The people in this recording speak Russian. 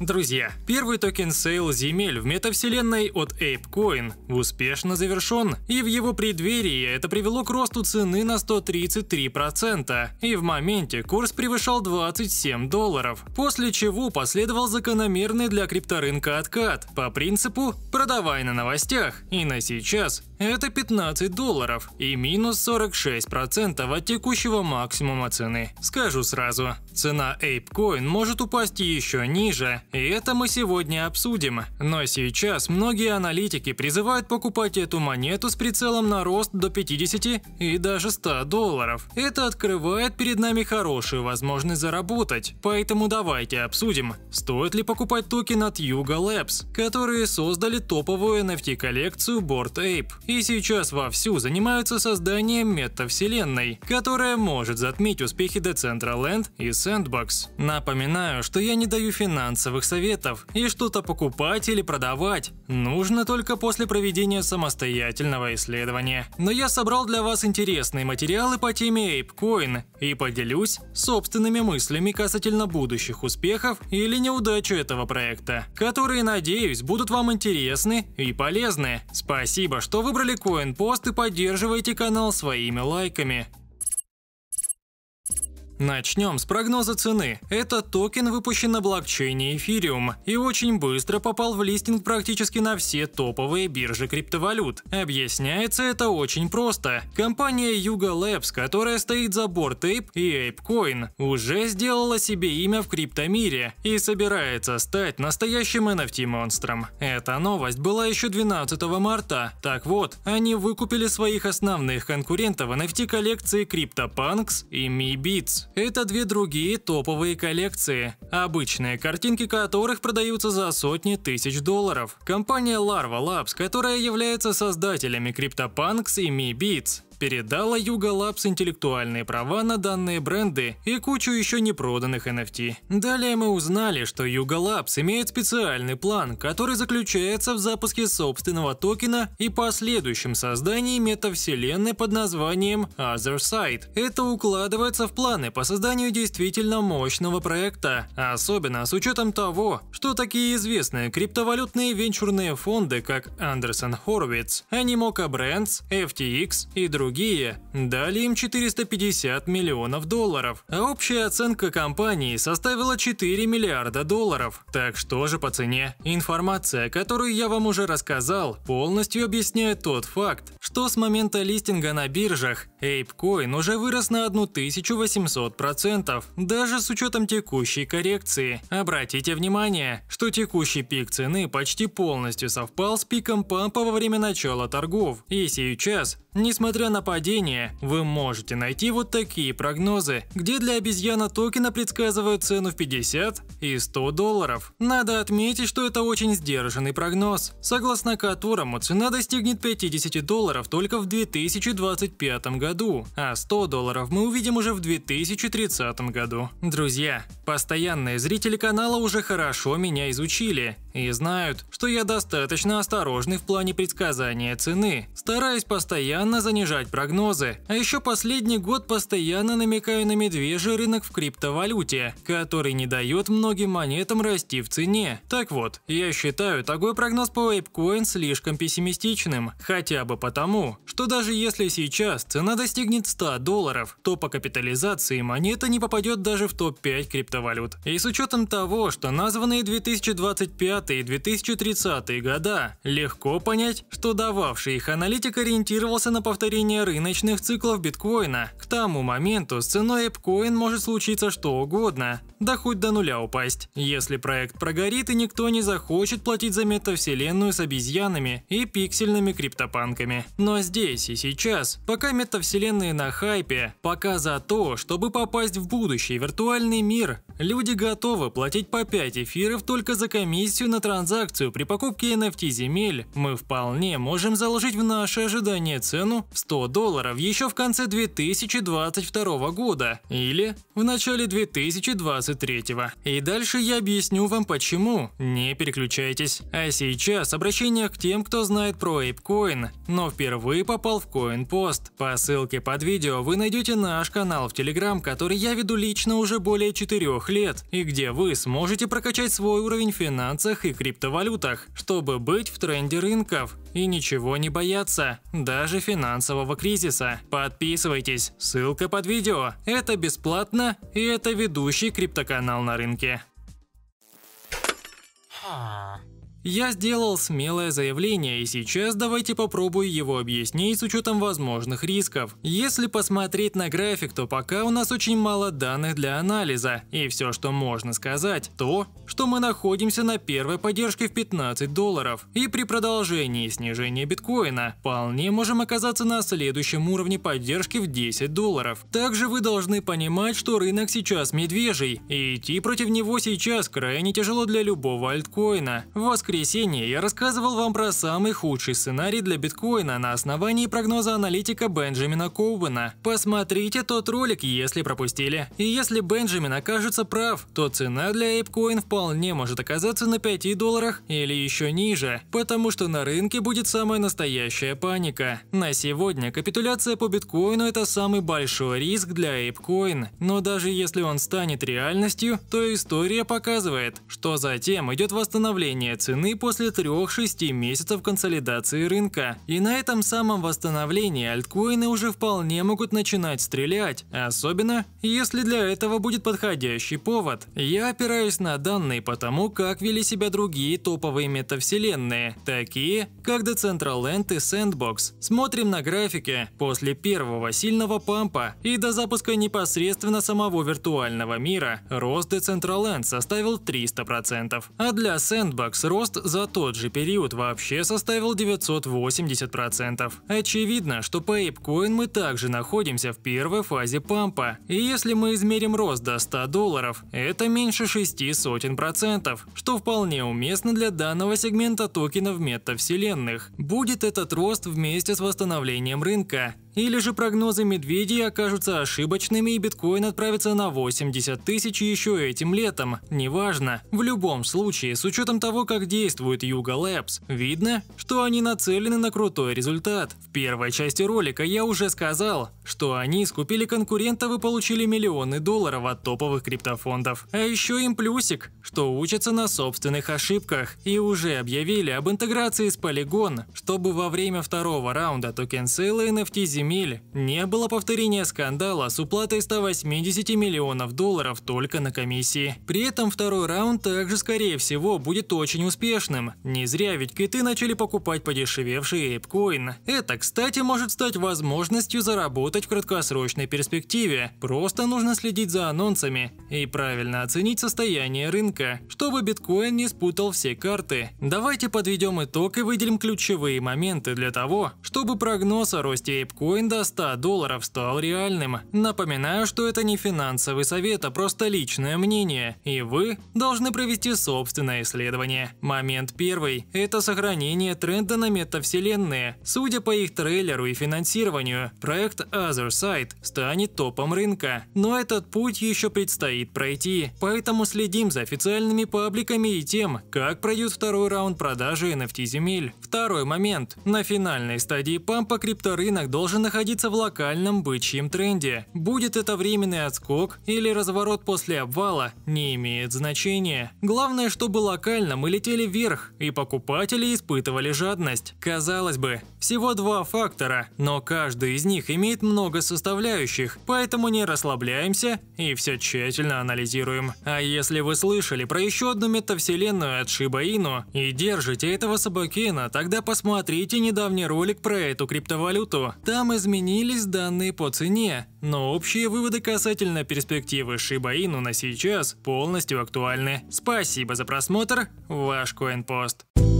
Друзья, первый токен сейл земель в метавселенной от ApeCoin успешно завершен, и в его преддверии это привело к росту цены на 133%, и в моменте курс превышал 27 долларов, после чего последовал закономерный для крипторынка откат по принципу «продавай на новостях», и на сейчас это 15 долларов и минус 46% от текущего максимума цены. Скажу сразу, цена ApeCoin может упасть еще ниже, и это мы сегодня обсудим. Но сейчас многие аналитики призывают покупать эту монету с прицелом на рост до 50 и даже 100 долларов. Это открывает перед нами хорошую возможность заработать, поэтому давайте обсудим, стоит ли покупать токен от Yuga Labs, которые создали топовую NFT-коллекцию Board Ape и сейчас вовсю занимаются созданием метавселенной, которая может затмить успехи Decentraland и Sandbox. Напоминаю, что я не даю финансовых советов, и что-то покупать или продавать нужно только после проведения самостоятельного исследования. Но я собрал для вас интересные материалы по теме ApeCoin и поделюсь собственными мыслями касательно будущих успехов или неудач этого проекта, которые, надеюсь, будут вам интересны и полезны. Спасибо, что вы выбрали CoinPost и поддерживайте канал своими лайками. Начнем с прогноза цены. Этот токен выпущен на блокчейне Ethereum и очень быстро попал в листинг практически на все топовые биржи криптовалют. Объясняется это очень просто. Компания Yuga Labs, которая стоит за Bored Ape и ApeCoin, уже сделала себе имя в криптомире и собирается стать настоящим NFT-монстром. Эта новость была еще 12 марта. Так вот, они выкупили своих основных конкурентов NFT-коллекции CryptoPunks и MiBits. Это две другие топовые коллекции, обычные картинки которых продаются за сотни тысяч долларов. Компания Larva Labs, которая является создателями CryptoPunks и MeBeats, передала Yuga Labs интеллектуальные права на данные бренды и кучу еще не проданных NFT. Далее мы узнали, что Yuga Labs имеет специальный план, который заключается в запуске собственного токена и последующем создании метавселенной под названием Other Side. Это укладывается в планы по созданию действительно мощного проекта, особенно с учетом того, что такие известные криптовалютные венчурные фонды, как Андерсон Horowitz, Animoca Brands, FTX и другие другие дали им 450 миллионов долларов, а общая оценка компании составила 4 миллиарда долларов. Так что же по цене? Информация, которую я вам уже рассказал, полностью объясняет тот факт, что с момента листинга на биржах ApeCoin уже вырос на 1800%, даже с учетом текущей коррекции. Обратите внимание, что текущий пик цены почти полностью совпал с пиком пампа во время начала торгов. И сейчас, несмотря на нападения, вы можете найти вот такие прогнозы, где для обезьяна токена предсказывают цену в 50 и 100 долларов. Надо отметить, что это очень сдержанный прогноз, согласно которому цена достигнет 50 долларов только в 2025 году, а 100 долларов мы увидим уже в 2030 году. Друзья, Постоянные зрители канала уже хорошо меня изучили и знают, что я достаточно осторожный в плане предсказания цены, стараясь постоянно занижать прогнозы. А еще последний год постоянно намекаю на медвежий рынок в криптовалюте, который не дает многим монетам расти в цене. Так вот, я считаю такой прогноз по ApeCoin слишком пессимистичным, хотя бы потому, что даже если сейчас цена достигнет 100 долларов, то по капитализации монета не попадет даже в топ-5 криптовалют криптовалют. И с учетом того, что названные 2025 и 2030 года, легко понять, что дававший их аналитик ориентировался на повторение рыночных циклов биткоина. К тому моменту с ценой эпкоин может случиться что угодно, да хоть до нуля упасть. Если проект прогорит и никто не захочет платить за метавселенную с обезьянами и пиксельными криптопанками. Но здесь и сейчас, пока метавселенные на хайпе, пока за то, чтобы попасть в будущий виртуальный мир, Люди готовы платить по 5 эфиров только за комиссию на транзакцию при покупке NFT земель. Мы вполне можем заложить в наши ожидания цену в 100 долларов еще в конце 2022 года или в начале 2023. И дальше я объясню вам почему. Не переключайтесь. А сейчас обращение к тем, кто знает про ApeCoin, но впервые попал в CoinPost. По ссылке под видео вы найдете наш канал в Telegram, который я веду лично уже более 4 трех лет, и где вы сможете прокачать свой уровень в финансах и криптовалютах, чтобы быть в тренде рынков и ничего не бояться, даже финансового кризиса. Подписывайтесь, ссылка под видео. Это бесплатно и это ведущий криптоканал на рынке. Я сделал смелое заявление, и сейчас давайте попробую его объяснить с учетом возможных рисков. Если посмотреть на график, то пока у нас очень мало данных для анализа, и все, что можно сказать, то, что мы находимся на первой поддержке в 15 долларов, и при продолжении снижения биткоина вполне можем оказаться на следующем уровне поддержки в 10 долларов. Также вы должны понимать, что рынок сейчас медвежий, и идти против него сейчас крайне тяжело для любого альткоина. Воскр воскресенье я рассказывал вам про самый худший сценарий для биткоина на основании прогноза аналитика Бенджамина Коубена. Посмотрите тот ролик, если пропустили. И если Бенджамин окажется прав, то цена для ApeCoin вполне может оказаться на 5 долларах или еще ниже, потому что на рынке будет самая настоящая паника. На сегодня капитуляция по биткоину – это самый большой риск для ApeCoin. Но даже если он станет реальностью, то история показывает, что затем идет восстановление цены цены после 3-6 месяцев консолидации рынка. И на этом самом восстановлении альткоины уже вполне могут начинать стрелять, особенно если для этого будет подходящий повод. Я опираюсь на данные по тому, как вели себя другие топовые метавселенные, такие как Decentraland и Sandbox. Смотрим на графике После первого сильного пампа и до запуска непосредственно самого виртуального мира рост Decentraland составил 300%, а для Sandbox рост рост за тот же период вообще составил 980%. Очевидно, что по ApeCoin мы также находимся в первой фазе пампа. И если мы измерим рост до 100 долларов, это меньше 6 сотен процентов, что вполне уместно для данного сегмента токенов метавселенных. Будет этот рост вместе с восстановлением рынка. Или же прогнозы медведей окажутся ошибочными и биткоин отправится на 80 тысяч еще этим летом. Неважно. В любом случае, с учетом того, как действует Yuga Labs, видно, что они нацелены на крутой результат первой части ролика я уже сказал, что они скупили конкурентов и получили миллионы долларов от топовых криптофондов. А еще им плюсик, что учатся на собственных ошибках и уже объявили об интеграции с Polygon, чтобы во время второго раунда токен сейла NFT земель не было повторения скандала с уплатой 180 миллионов долларов только на комиссии. При этом второй раунд также скорее всего будет очень успешным. Не зря ведь киты начали покупать подешевевший ApeCoin. Это, кстати, может стать возможностью заработать в краткосрочной перспективе. Просто нужно следить за анонсами и правильно оценить состояние рынка, чтобы биткоин не спутал все карты. Давайте подведем итог и выделим ключевые моменты для того, чтобы прогноз о росте ApeCoin до 100 долларов стал реальным. Напоминаю, что это не финансовый совет, а просто личное мнение, и вы должны провести собственное исследование. Момент первый – это сохранение тренда на метавселенные. Судя по их трейлеру и финансированию проект Other Side станет топом рынка. Но этот путь еще предстоит пройти, поэтому следим за официальными пабликами и тем, как пройдет второй раунд продажи NFT земель. Второй момент. На финальной стадии пампа крипторынок должен находиться в локальном бычьем тренде. Будет это временный отскок или разворот после обвала, не имеет значения. Главное, чтобы локально мы летели вверх, и покупатели испытывали жадность. Казалось бы, всего два фактора, но каждый из них имеет много составляющих, поэтому не расслабляемся и все тщательно анализируем. А если вы слышали про еще одну метавселенную от Шиба Ину и держите этого собакена, тогда посмотрите недавний ролик про эту криптовалюту. Там изменились данные по цене, но общие выводы касательно перспективы Шиба Ину на сейчас полностью актуальны. Спасибо за просмотр, ваш CoinPost.